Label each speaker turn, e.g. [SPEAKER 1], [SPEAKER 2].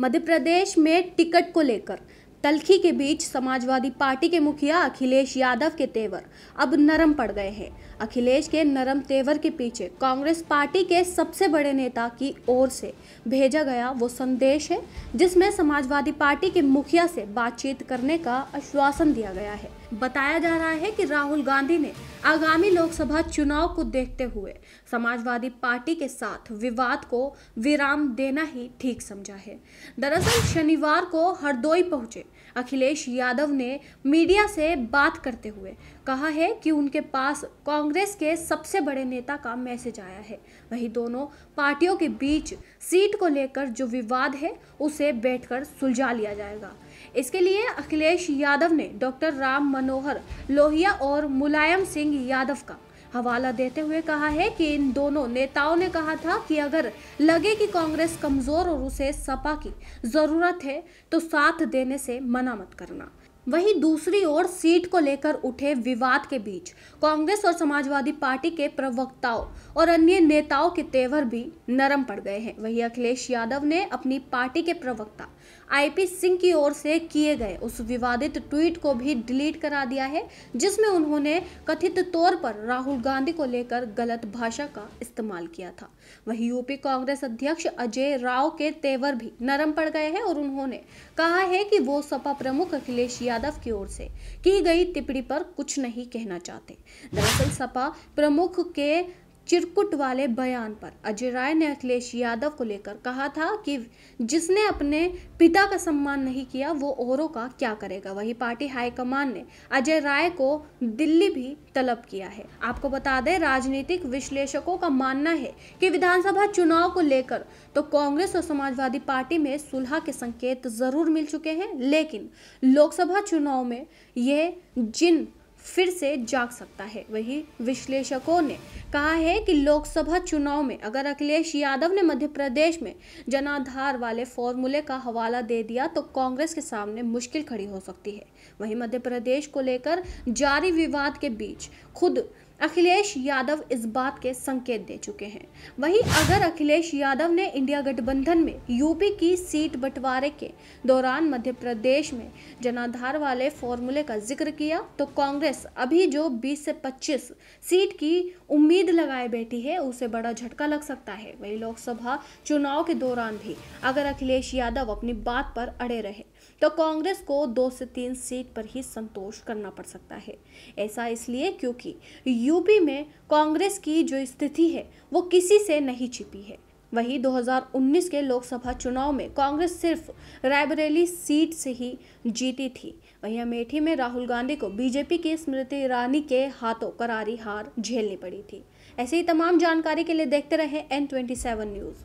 [SPEAKER 1] मध्य प्रदेश में टिकट को लेकर तलखी के बीच समाजवादी पार्टी के मुखिया अखिलेश यादव के तेवर अब नरम पड़ गए हैं अखिलेश के नरम तेवर के पीछे कांग्रेस पार्टी के सबसे बड़े नेता की ओर से भेजा गया वो संदेश है जिसमें समाजवादी पार्टी के मुखिया से बातचीत करने का आश्वासन दिया गया है बताया जा रहा है कि राहुल गांधी ने आगामी लोकसभा चुनाव को देखते हुए समाजवादी पार्टी के साथ विवाद को विराम देना ही ठीक समझा है दरअसल शनिवार को हरदोई पहुंचे अखिलेश यादव ने मीडिया से बात करते हुए कहा है कि उनके पास कांग्रेस के सबसे बड़े नेता का मैसेज आया है वहीं दोनों पार्टियों के बीच सीट को लेकर जो विवाद है उसे बैठकर सुलझा लिया जाएगा इसके लिए अखिलेश यादव ने डॉक्टर राम मनोहर लोहिया और मुलायम सिंह यादव का हवाला देते हुए कहा है कि इन दोनों नेताओं ने कहा था कि अगर लगे कि कांग्रेस कमज़ोर और उसे सपा की ज़रूरत है तो साथ देने से मना मत करना वहीं दूसरी ओर सीट को लेकर उठे विवाद के बीच कांग्रेस और समाजवादी पार्टी के प्रवक्ताओं और अन्य नेताओं के तेवर भी नरम पड़ गए हैं वहीं अखिलेश यादव ने अपनी पार्टी के प्रवक्ता आईपी सिंह की ओर से किए गए उस विवादित ट्वीट को भी डिलीट करा दिया है जिसमें उन्होंने कथित तौर पर राहुल गांधी को लेकर गलत भाषा का इस्तेमाल किया था वहीं यूपी कांग्रेस अध्यक्ष अजय राव के तेवर भी नरम पड़ गए हैं और उन्होंने कहा है कि वो सपा प्रमुख अखिलेश यादव यादव की ओर से की गई टिप्पणी पर कुछ नहीं कहना चाहते दरअसल सपा प्रमुख के चिरकुट वाले बयान पर अजय राय ने अखिलेश यादव को लेकर कहा था कि जिसने अपने पिता का सम्मान नहीं किया वो औरों का क्या करेगा वही पार्टी हाईकमान ने अजय राय को दिल्ली भी तलब किया है आपको बता दें राजनीतिक विश्लेषकों का मानना है कि विधानसभा चुनाव को लेकर तो कांग्रेस और समाजवादी पार्टी में सुलह के संकेत जरूर मिल चुके हैं लेकिन लोकसभा चुनाव में ये जिन फिर से जाग सकता है वही विश्लेषकों ने कहा है कि लोकसभा चुनाव में अगर अखिलेश यादव ने मध्य प्रदेश में जनाधार वाले फॉर्मूले का हवाला दे दिया तो कांग्रेस के सामने मुश्किल खड़ी हो सकती है वहीं मध्य प्रदेश को लेकर जारी विवाद के बीच खुद अखिलेश यादव इस बात के संकेत दे चुके हैं वहीं अगर अखिलेश यादव ने इंडिया गठबंधन में यूपी की सीट बंटवारे के दौरान मध्य प्रदेश में जनाधार वाले फॉर्मूले का जिक्र किया तो कांग्रेस अभी जो 20 से 25 सीट की उम्मीद लगाए बैठी है उसे बड़ा झटका लग सकता है वहीं लोकसभा चुनाव के दौरान भी अगर अखिलेश यादव अपनी बात पर अड़े रहे तो कांग्रेस को दो से तीन सीट पर ही संतोष करना पड़ सकता है ऐसा इसलिए क्योंकि यूपी में कांग्रेस की जो स्थिति है वो किसी से नहीं छिपी है वहीं 2019 के लोकसभा चुनाव में कांग्रेस सिर्फ रायबरेली सीट से ही जीती थी वहीं अमेठी में राहुल गांधी को बीजेपी की स्मृति ईरानी के हाथों करारी हार झेलनी पड़ी थी ऐसे ही तमाम जानकारी के लिए देखते रहे एन ट्वेंटी न्यूज़